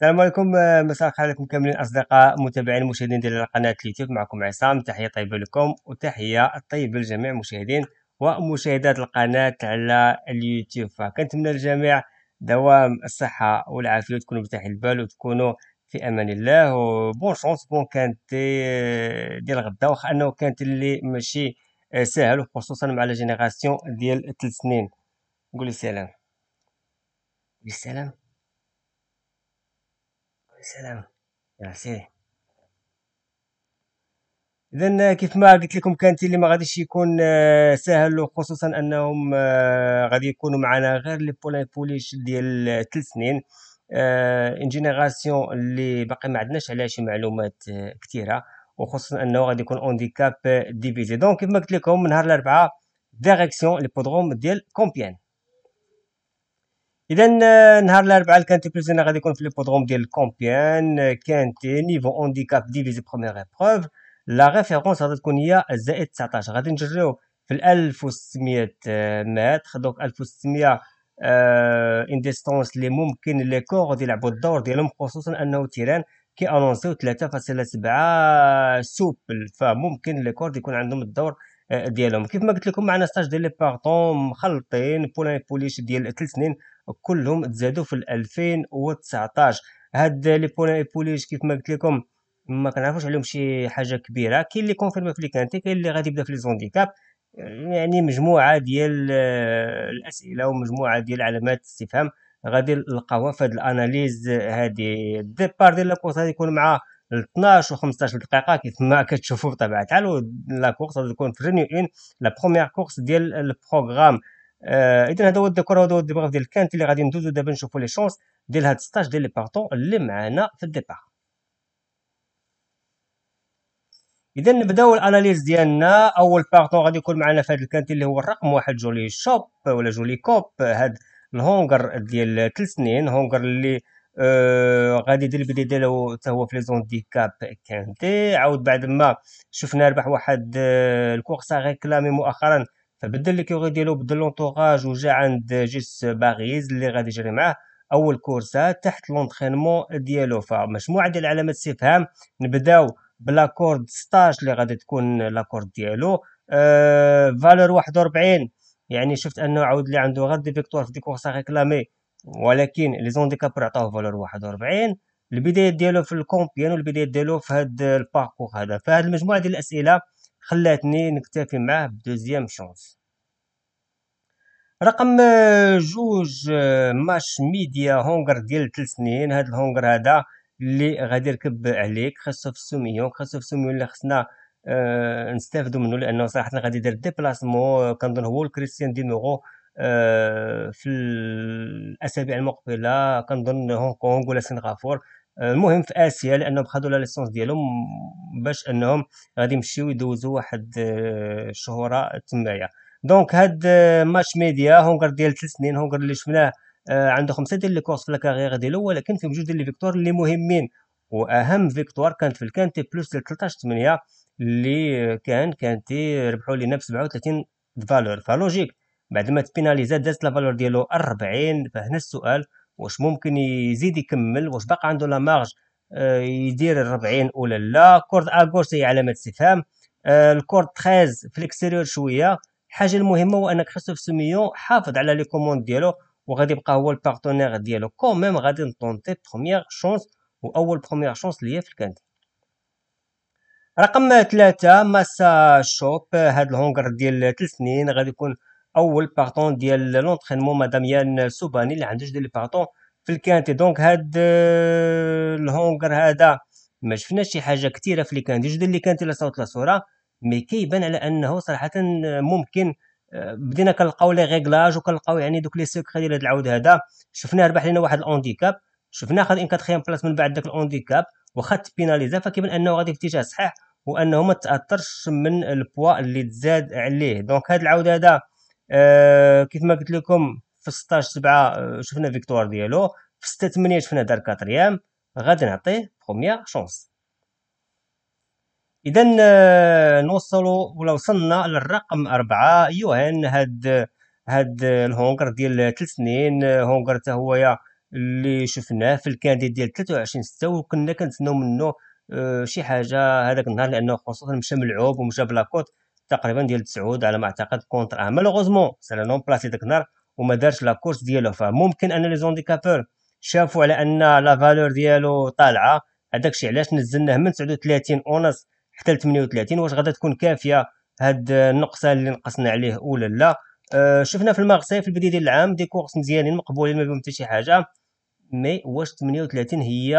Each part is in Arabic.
السلام عليكم آه، مساء الخير لكم كاملين اصدقاء متابعين المشاهدين ديال قناه اليوتيوب معكم عصام تحيه طيبه لكم وتحيه طيبه لجميع المشاهدين ومشاهدات القناه على اليوتيوب فكنتمنى للجميع دوام الصحه والعافيه وتكونوا مرتاحين البال وتكونوا في امان الله وبون شونس بون كانت ديال غدا واخا انه كانت اللي ماشي آه، ساهل وخصوصا مع لا جينيراسيون ديال 3 سنين قولي سلام قولي سلام سلام يا سيدي اذا آه، كيف ما قلت لكم كانت اللي ما غاديش يكون آه، سهل خصوصا انهم آه، غادي يكونوا معنا غير لي بولاي بوليش ديال 3 سنين ان جينيراسيون اللي باقي ما عندناش عليها شي معلومات كثيره وخصوصا انه غادي يكون اونديكاب ديفيزي دونك كيف ما قلت لكم نهار الاربعاء ديريكسيون لي بودروم ديال كومبيان اذا نهار الاربعاء انا غادي يكون في ليبودروم ديال كومبيان كانت نيفو اونديكاب ديفيزي بروميير ابروف لا ريفيرونس غادي تكون هي زائد 19 غادي نجريو في 1600 متر دونك 1600 آه ان ديستونس اللي ممكن لي كور يلعبوا الدور ديالهم خصوصا انه تيران كي انونسيو 3.7 سوبل فممكن لي كورد يكون عندهم الدور آه، ديالهم كيف ما قلت لكم معنا ستاج ديال لي بارطون مخلطين بولان بوليش ديال 3 سنين كلهم تزادوا في 2019 هاد لي بولا بوليج كيف ما قلت لكم ما كنعرفوش عليهم شي حاجه كبيره كاين اللي كونفيرمي في لي كانتي كاين اللي غادي يبدا في لي زونديكاب يعني مجموعه ديال آه، الاسئله ومجموعه ديال علامات استفهام غادي نلقاوها في هاد الاناليز هادي الديبار ديال لاكورس غادي يكون مع 12 و 15 دقيقه كيف ما كتشوفوا بطبيعه الحال لاكورس غادي تكون في جينيو ان لا بروميير كورس ديال البروغرام آه اذا هذا هو الديكور هذا هو الديباغ ديال الكانت اللي غادي ندوزو دابا نشوفو لي شونس ديال هاد ستاج ديال لي بارتون اللي معانا في الديباغ اذا نبداو الاناليز ديالنا اول بارتون غادي يكون معنا في هاد الكانتي اللي هو الرقم واحد جولي شوب ولا جولي كوب هاد الهونغر ديال 3 سنين هونغر اللي آه غادي يدير البداية ديالو حتى هو في لي زون دي كاب كانتي عاود بعد ما شفنا ربح واحد آه الكورس ريكلامي مؤخرا فبدل الكوري ديالو بدل لونطوغاج وجا عند جيس باغيز اللي غادي يجري معاه اول كورسه تحت لونترينمون ديالو فمجموعه ديال علامات استفهام نبداو بلاكورد 16 اللي غادي تكون لاكورد ديالو آه فالور 41 يعني شفت انه عاود لي عنده غير دي فيكتوار في دي كورسا ريكلامي ولكن لي زونديكابور عطاوه فالور 41 البدايه ديالو في الكومبيان يعني والبدايه ديالو في هاد الباركور هذا فهاد المجموعه ديال الاسئله خلاتني نكتفي معاه بدوزيام شونس رقم آه، جوج آه، ماش ميديا هونغر ديال تلت سنين هاد الهونغر هذا اللي غادي يركب عليك خاصو في السوميون خاصو في السوميون اللي خصنا آه، نستافدو منه لانه صراحه غادي يدير ديبلاسمون كنظن هو الكريستيان دي نورو في الاسابيع المقبله كنظن هونغ كونغ ولا سنغافور المهم في اسيا لانهم خدوا لا ليسونس ديالهم باش انهم غادي يمشيو يدوزوا واحد الشهوره آه، تمايا دونك هاد ماتش آه، ميديا هونغر ديال 3 سنين هونغر اللي شفناه آه، عنده خمسه ديال لي كورس في الكارير ديالو ولكن فيهم جوج ديال لي فيكتوار اللي مهمين واهم فيكتوار كانت في الكانتي بلوس ديال 13 8 اللي كان كانت ربحوا لينا ب 37 فالور فلوجيك بعد ما تبيناليزا دازت لا فالور ديالو 40 فهنا السؤال واش ممكن يزيد يكمل واش باقي عنده لا مارج آه، يدير الربعين ولا لا كورد اغوش هي علامه استفهام آه، الكورد 13 في الاكستيريور شويه الحاجه المهمه هو انك في سوميون حافظ على لي كوموند ديالو وغادي يبقى هو البارتنير ديالو كوميم غادي نطونتي بروميير شونس واول بروميير شونس ليا في الكانت رقم ثلاثة ماسا شوب هاد الهونغر ديال 3 سنين غادي يكون اول بارطون ديال لونترينمون مدام يان سوباني اللي عنده جوج ديال في الكانتي دونك هاد آه، الهونغر هذا ما شفناش شي حاجه كثيره في الكانتي جوج ديال كانت لا صوت لا صوره مي كيبان على انه صراحه آه، ممكن آه، بدينا كنلقاو لي ريغلاج وكنلقاو يعني دوك لي سيكري ديال هاد العود هذا شفناه ربح لنا واحد الاونديكاب شفناه خد ان كاتخيام بلاس من بعد داك الاونديكاب وخا تبيناليزا فكيبان انه غادي في اتجاه صحيح وانه ما تاثرش من البوا اللي تزاد عليه دونك هاد العود هذا آه، كيف ما قلت لكم في 16 7 آه، شفنا فيكتوار ديالو في 6 8 شفنا دار كاتريام غادي نعطيه بروميير شونس اذا آه، نوصلوا ولا وصلنا للرقم أربعة يوهان هاد هاد الهونغر ديال 3 سنين هونغر حتى هو اللي شفناه في الكانديد ديال 23 6 وكنا كنتسناو منه شي حاجه هذاك النهار لانه خصوصا مشى ملعوب ومشى بلاكوت تقريبا ديال تسعود على ما اعتقد كونتر اه مالوغوزمون سالا نون بلاسي داك النهار وما دارش لا كورس ديالو فممكن ان لي زونديكابور شافوا على ان لا فالور ديالو طالعه هذاك الشيء علاش نزلناه من 39 اونص حتى ل 38 واش غادا تكون كافيه هاد النقصه اللي نقصنا عليه ولا لا أه شفنا في المغسي في البدايه ديال العام دي كورس مزيانين مقبولين ما بهم حتى شي حاجه مي واش 38 هي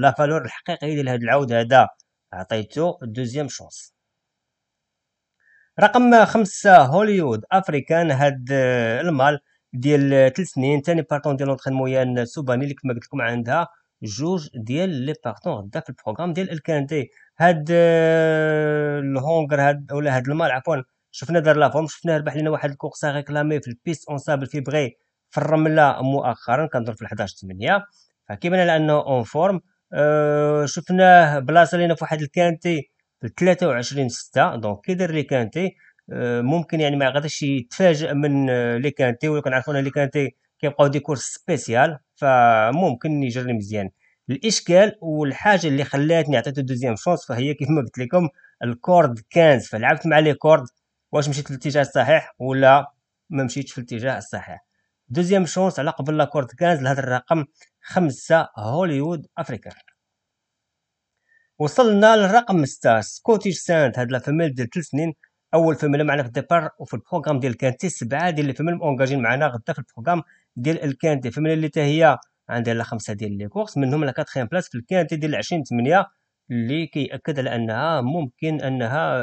لا فالور الحقيقيه ديال هاد العود هذا عطيتو دوزيام شونس رقم خمسة هوليوود افريكان هاد آه، المال ديال ثلاث آه، سنين ثاني بارتون ديال لونترينمون مويان سوباني اللي كما قلت لكم عندها جوج ديال لي بارتون غدا في البروغرام ديال الكانتي هاد آه، الهونغر هاد ولا هاد المال عفوا شفنا دار لافورم شفنا ربح لنا واحد الكورسا ريكلامي في البيست اون سابل في بغي في الرمله مؤخرا كنظن في 11 8 فكيبان على انه اون فورم أه شفناه بلاصه لينا في واحد الكانتي 23 6 دونك كي دار لي كانتي آه، ممكن يعني ما غاديش يتفاجئ من آه، لي كانتي ولكن عرفونا لي كانتي كيبقاو دي كورس سبيسيال فممكن يجري مزيان الاشكال والحاجه اللي خلاتني عطيتو دوزيام شونس فهي كيف ما قلت لكم الكورد 15 فلعبت مع لي كورد واش مشيت للاتجاه الاتجاه الصحيح ولا ما مشيتش في الاتجاه الصحيح دوزيام شونس على قبل لا كورد 15 لهذا الرقم خمسة هوليوود افريكان وصلنا للرقم 6 سكوتيش ساند هاد لا فيميل ديال 3 سنين اول فيميل معنا في الديبار وفي البروغرام ديال كانتي سبعه ديال لي فيميل مونجاجين معنا غدا في البروغرام ديال الكانتي فيميل اللي تاهي هي عندها لا خمسه ديال لي كورس منهم لا كاتخيام بلاس في الكانتي ديال 20 8 اللي كيأكد على انها ممكن انها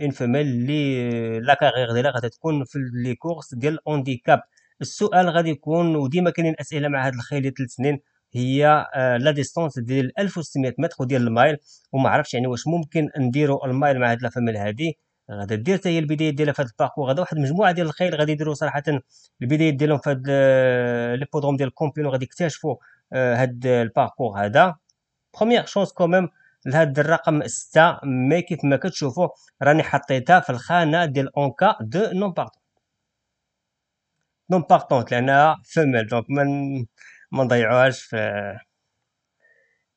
اون آه، فيميل اللي آه، لا كارير ديالها غادي تكون في لي كورس ديال اونديكاب السؤال غادي يكون وديما كاينين اسئله مع هاد الخيل ديال 3 سنين هي آه، لا ديستونس ديال 1600 متر ديال المايل وما عرفتش يعني واش ممكن نديروا المايل مع هاد لافاميل هادي غادي دير هي البدايه ديالها في هاد الباركور غادا واحد المجموعه ديال الخيل غادي يديروا صراحه البدايه ديالهم في هاد آه، ليبودروم ديال كومبيون غادي يكتشفوا آه، هاد الباركور هذا بروميير شونس كوميم لهاد الرقم 6 مي كيف ما كتشوفوا راني حطيتها في الخانه ديال اونكا دو نون بارتون نون بارتون لانها فيميل دونك من ما نضيعوهاش في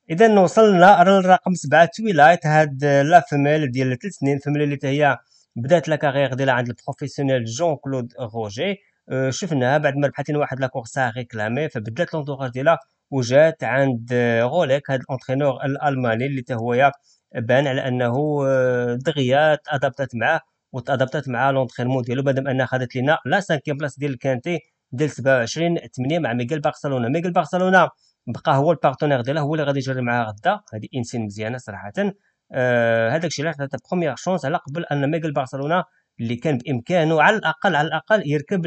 اذا وصلنا للرقم سبعة تويلايت هاد لا فيميل ديال ثلاث سنين فيميل اللي هي بدات لا كارير ديالها عند البروفيسيونيل جون كلود روجي أه، شفناها بعد ما ربحت واحد لا كورسا ريكلامي فبدلت لونتوراج ديالها وجات عند غوليك هاد الانترينور الالماني اللي هو بان على انه أه، دغيا تادبتات معاه وتادبتات مع لونترينمون ديالو ما انها خدات لينا لا سانكيام بلاص ديال الكانتي ديال 27 8 مع ميغيل بارسلونا ميغيل بارسلونا بقى هو البارتنير ديالها هو اللي غادي يجري معاه غدا هذه انسين مزيانه صراحه آه، هذاك الشيء اللي عطاتها بروميير شونس على قبل ان ميغيل بارسلونا اللي كان بامكانه على الاقل على الاقل يركب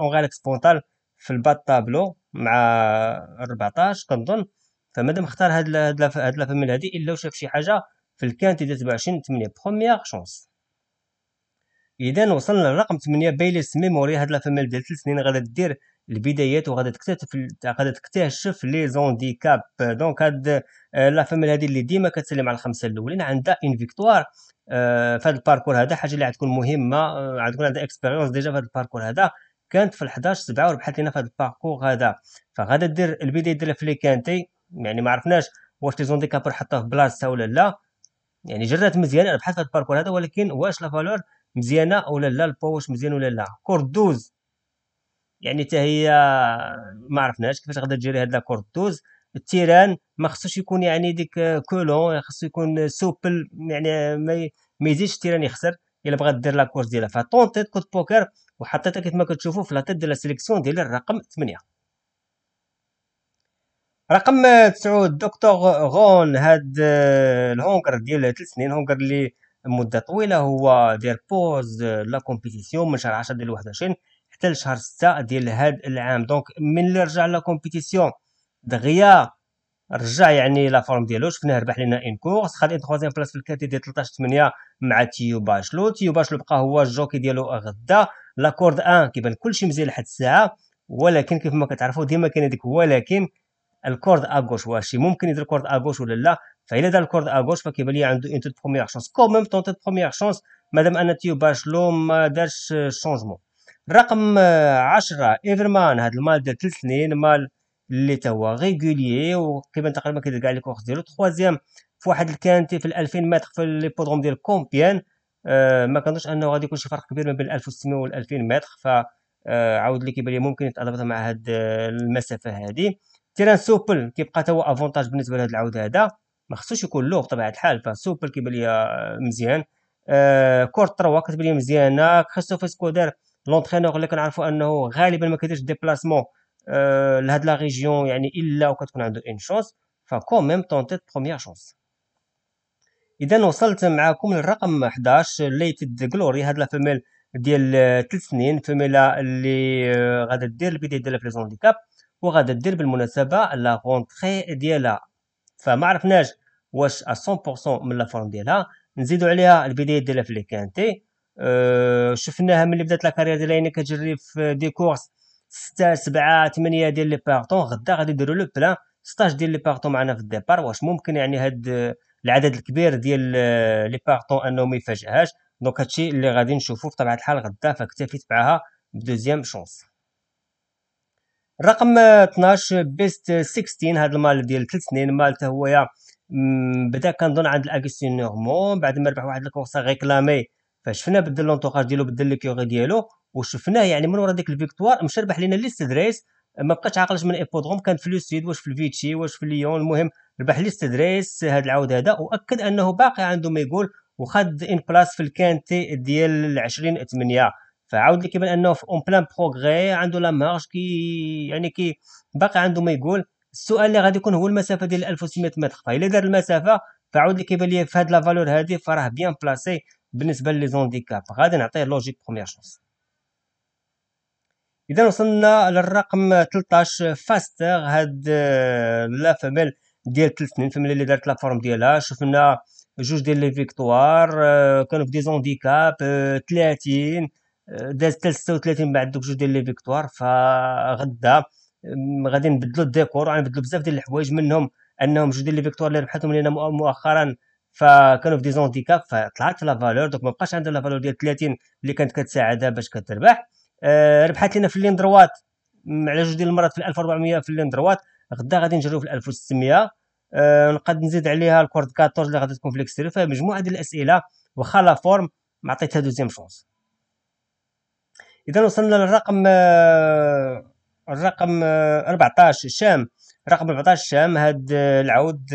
اونغاليكس بونتال في البات تابلو مع 14 كنظن فمادام اختار هاد هاد لا فاميل هادي الا وشاف شي حاجه في الكانتي ديال 27 8 بروميير شونس اذا وصلنا للرقم 8 باين ميموري هاد لافاميل ديال 3 سنين غادا دير البدايات وغادا تكتشف غادي تكتشف لي زونديكاب دونك هاد آه، لافاميل هادي اللي ديما كتسلم على الخمسه الاولين عندها ان آه، فيكتوار في هذا الباركور هذا حاجه اللي غتكون مهمه آه، غتكون عندها اكسبيريونس ديجا في هذا الباركور هذا كانت في 11 7 وربحت لينا في هذا الباركور هذا فغادا دير البدايه ديالها في لي كانتي يعني ما عرفناش واش لي زونديكابور حطوه في بلاصتها ولا لا يعني جرات مزيان ربحت في هذا الباركور هذا ولكن واش لا فالور مزيانه ولا لا البوش مزيان ولا لا كورد دوز يعني حتى هي ما عرفناش كيفاش غادا تجري هاد لا كورد دوز التيران ما خصوش يكون يعني ديك كولون خصو يكون سوبل يعني ما يزيدش التيران يخسر الا بغات دير كورس ديالها تيت كود بوكر وحطيتها كيف ما كتشوفوا في تيت ديال السيليكسيون سيليكسيون ديال الرقم 8 رقم 9 دكتور غون هاد آه، الهونكر ديال 3 سنين هونكر اللي مده طويله هو دير بوز آه، لا كومبيتيسيون من شهر 10 ديال 21 حتى لشهر 6 ديال هاد العام دونك من اللي رجع لا كومبيتيسيون دغيا رجع يعني لا فورم ديالو شفنا ربح لنا ان كورس خد ان ثروزيام بلاص في الكاتي ديال 13 8 مع تيو باشلو تيو باشلو بقى هو الجوكي ديالو غدا لاكورد 1 كيبان كلشي مزيان لحد الساعه ولكن كيف ما كتعرفوا ديما كاين هذيك ولكن الكورد اغوش واش ممكن يدير كورد اغوش ولا لا فإلا دار الكورد دو اغوش فكيبان لي عنده اون توت بروميير شونس كو ميم طون توت بخوميييغ شونس مادام ان تيو باشلو ما دارش آه، شونجمون رقم 10 آه، ايفرمان هاد المال ديال تلت سنين مال اللي توا هو ريغوليي تقريبا كيدير كاع لي كورس ديالو تخوازيام في واحد الكانتي في ال 2000 متر في ليبودروم ديال كومبيان آه، ما كنظنش انه غادي يكون شي فرق كبير ما بين 1600 و 2000 متر ف عاود لي كيبان لي ممكن يتضبط مع هاد المسافه هادي تيران سوبل كيبقى تا هو افونتاج بالنسبه لهاد العود هذا ما خصوش يكون لوغ بطبيعه الحال فسوبر كيبان آه، آه، ليا مزيان آه كور تروا كتبان ليا مزيانه كريستوفر اسكو لونترينور اللي كنعرفوا انه غالبا ما كيديرش ديبلاسمون آه لهاد لا ريجيون يعني الا وكتكون عنده اون شونس فكو ميم تيت بروميير شونس اذا وصلت معكم للرقم 11 ليتد جلوري هاد لا فيميل ديال 3 آه، سنين فيميلا اللي غادا دير البدايه ديالها في لي زونديكاب وغادا دير بالمناسبه لا رونتري ديالها فما عرفناش واش 100% من لا فورم ديالها نزيدو عليها البدايات ديالها في ليكانتي أه شفناها ملي بدات لا كارير ديالها يعني كتجري في دي كورس 6 7 8 ديال لي بارتون غدا غادي يديروا لو بلان 16 ديال لي بارتون معنا في الديبار واش ممكن يعني هاد العدد الكبير ديال آه، لي بارتون انه ما يفاجئهاش دونك هادشي اللي غادي نشوفوه بطبيعه الحال غدا فاكتفيت معاها بدوزيام شونس رقم 12 بيست 16 هذا المال ديال 3 سنين مالته هويا بدا كنظن عند الاغستين نورمون بعد ما ربح واحد الكورسا غيكلامي فشفنا بدل لونطوغاج ديالو بدل لي ديالو وشفناه يعني من ورا ديك الفيكتوار مشى ربح لينا ليست دريس ما بقاش عاقلش من ايبودروم كان في لوسيد واش في الفيتشي واش في ليون المهم ربح ليست دريس هاد العود هذا واكد انه باقي عنده ما يقول وخد ان بلاس في الكانتي ديال 20 8 فعاود لي كيبان انه في اون بلان بروغري عنده لا مارج كي يعني كي باقي عنده ما يقول السؤال اللي غادي يكون هو المسافه ديال 1600 متر فالا طيب دار المسافه فعاود لي كيبان لي في هاد لا فالور هادي فراه بيان بلاسي بالنسبه لي زونديكاب غادي نعطيه لوجيك بروميير شونس اذا وصلنا للرقم 13 فاستر هاد لا آه، فاميل ديال 3 سنين فاميل اللي دارت لا فورم ديالها شفنا جوج ديال لي فيكتوار آه، كانوا في دي زونديكاب 30 داز 36 بعد دوك جوج ديال لي فيكتوار فغدا غادي نبدلو الديكور غنبدلو بزاف ديال الحوايج منهم انهم جوج ديال لي فيكتوار اللي ربحتهم لينا مؤخرا فكانوا في دي زونديكاب فطلعت لا فالور دونك مابقاش عندها لا فالور ديال 30 اللي كانت كتساعدها باش كتربح أه ربحت لينا في اللين دروات على جوج ديال المرات في 1400 في اللين دروات غدا غادي نجرو في 1600 أه نقد نزيد عليها الكورد 14 اللي غادي تكون في الاكستيريور فمجموعه ديال الاسئله واخا لا فورم معطيتها دوزيام شونس اذا وصلنا للرقم آه، الرقم 14 آه، الشام رقم 14 الشام هاد آه، العود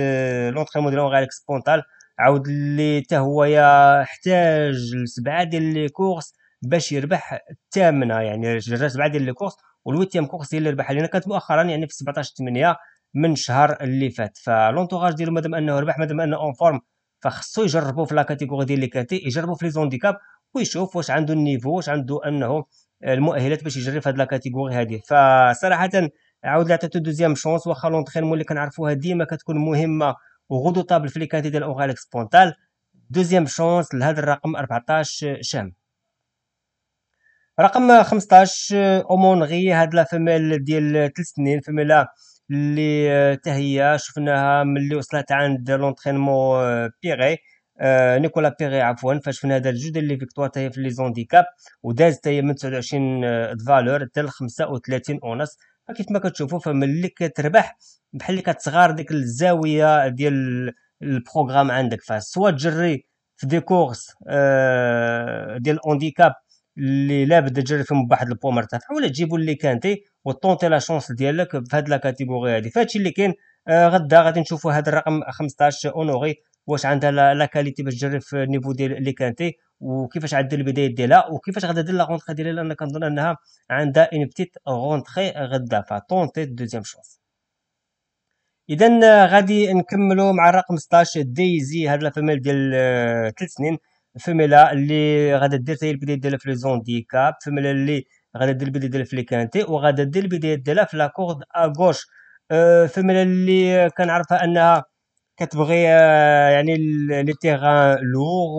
لونتريمون ديالهم غير سبونطال عاود اللي حتى هو يحتاج لسبعه ديال لي كورس باش يربح الثامنه يعني جرى سبعه ديال لي كورس والويتيام كورس هي اللي ربحها لان كانت مؤخرا يعني في 17 8 من الشهر اللي فات فلونتوراج ديالو مادام انه ربح مادام انه اون فورم فخصو يجربو في لا كاتيجوري ديال لي كاتي يجربو في لي زونديكاب ويشوف واش عنده النيفو واش عنده انه المؤهلات باش يجري في هاد لاكاتيغوري هادي فصراحه عاود لعطيته دوزيام شونس واخا لونترينمون اللي كنعرفوها ديما كتكون مهمه طابل في لي كانتي ديال اوغاليكس سبونتال دوزيام شونس لهذا الرقم 14 شام رقم 15 اومونغي هاد لا فيميل ديال 3 سنين فيميلا اللي تهيا شفناها ملي وصلت عند لونترينمون بيغي آه، نيكولا بيغي عفوا فاش في هذا الجوج اللي فيكتوار تاعي في لي زونديكاب وداز تاهي من 29 دفالور حتى ل 35 اونص فكيف ما كتشوفوا فملي كتربح بحال اللي كتصغر ديك الزاويه ديال البروغرام عندك فسوا تجري في دي كورس آه، ديال الاونديكاب اللي لابد تجري فيهم بواحد البو مرتفع ولا تجيبوا اللي كانتي وطونتي لا شونس ديالك في هاد لا كاتيجوري هادي فهادشي اللي كاين آه، غدا غادي نشوفوا هاد الرقم 15 اونوري واش عندها لا كاليتي باش تجرب في النيفو ديال لي كانتي وكيفاش عدل البدايه ديالها وكيفاش غادا دير لا غونتخي ديالها لان كنظن انها عندها اون بتيت غونتخي غدا فطونتي دوزيام شونس اذا غادي نكملوا مع الرقم 16 دايزي هاد لا فيميل ديال 3 آه، سنين فيميلا اللي غادا دير تاهي البدايه ديالها في لي زون دي كاب فيميلا اللي غادا دير البدايه ديالها في لي كانتي وغادا دير البدايه ديالها في لاكورد اغوش فيميلا اللي كنعرفها انها كتبغي آه، يعني لي تيغان لور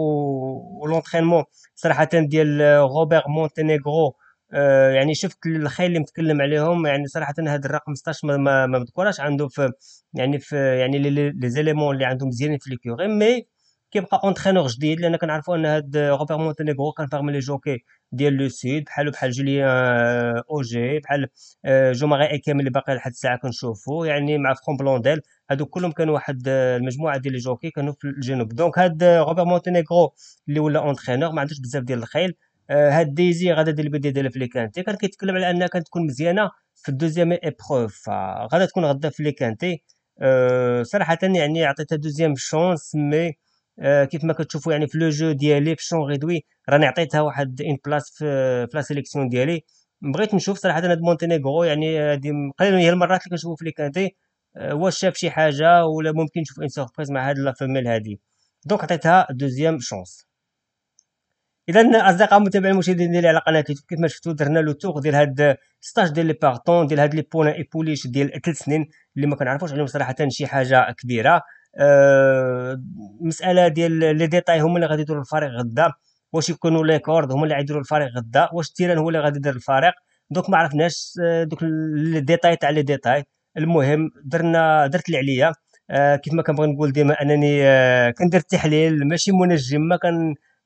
ولونطرينمون صراحه ديال آه، روبير مونتينيغرو آه، يعني شفت الخيل اللي متكلم عليهم يعني صراحه هذا الرقم 16 ما مذكوراش عنده في يعني في يعني لي زيليمون اللي عندهم مزيانين في ليكيو مي كيبقى اونترينور جديد لان كنعرفوا ان هاد روبير مونتينيغرو كان فاهم لي جوكي ديال لو سيد بحالو بحال جوليان آه، اوجي بحال آه، جو ماري ايكام اللي باقي لحد الساعه كنشوفو يعني مع فرون بلونديل هادو كلهم كانوا واحد آه، المجموعه ديال لي جوكي كانوا في الجنوب دونك هاد روبير مونتينيغرو اللي ولا اونترينور ما عندوش بزاف ديال الخيل هاد ديزي غادا ديال البدايه ديالها في لي كانتي كان كيتكلم على انها كانت تكون مزيانه في الدوزيام ايبروف غادا تكون غدا في لي كانتي أه صراحه يعني عطيتها دوزيام شونس مي آه، كيف ما كتشوفوا يعني في لو جو ديالي في شون غيدوي راني عطيتها واحد ان بلاس في لا سيليكسيون ديالي بغيت نشوف صراحه هذا مونتينيغرو يعني هذه قليل هي المرات اللي كنشوفو في لي كانتي آه، واش شاف شي حاجه ولا ممكن نشوف ان سوربريز مع هاد لا فيميل هادي دونك عطيتها دوزيام شونس اذا اصدقاء المتابعين المشاهدين ديالي على قناه يوتيوب كيف ما شفتوا درنا لو توغ ديال هاد ستاج ديال لي بارتون ديال هاد لي بونا بوليش ديال ثلاث سنين اللي ما كنعرفوش عليهم صراحه شي حاجه كبيره آه، مساله ديال لي ديتاي هما اللي غادي يديروا الفريق غدا واش يكونوا لي كورد هما اللي غيديروا الفريق غدا واش التيران هو اللي غادي يدير الفريق دوك ما عرفناش آه، دوك لي ديتاي تاع لي ديتاي المهم درنا درت اللي عليا آه كيف ما كنبغي نقول ديما انني آه كندير التحليل ماشي منجم ما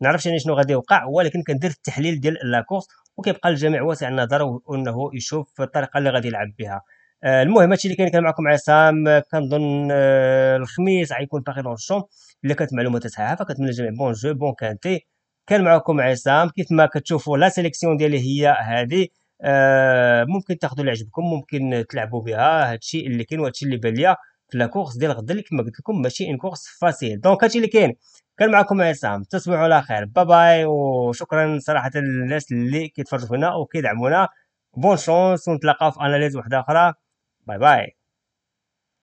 كنعرفش انا شنو غادي يوقع ولكن كندير التحليل ديال لاكورس وكيبقى الجميع واسع النظر وانه يشوف الطريقه اللي غادي يلعب بها آه، المهم هادشي اللي كان كان معكم عصام كنظن آه، الخميس غيكون باقي دون الشوم الا كانت معلومات تاعها فكنتمنى الجميع بون جو بون كانتي كان معكم عصام كيف ما كتشوفوا لا سيليكسيون ديالي هي هذه آه، ممكن تاخذوا اللي عجبكم ممكن تلعبوا بها هادشي اللي كاين وهادشي اللي بان ليا في لاكورس ديال غدا اللي كما قلت لكم ماشي ان كورس فاسيل دونك هادشي اللي كاين كان معكم عصام تصبحوا على خير باي باي وشكرا صراحه للناس اللي كيتفرجوا فينا وكيدعمونا بون شونس ونتلاقاو في اناليز واحده اخرى 拜拜。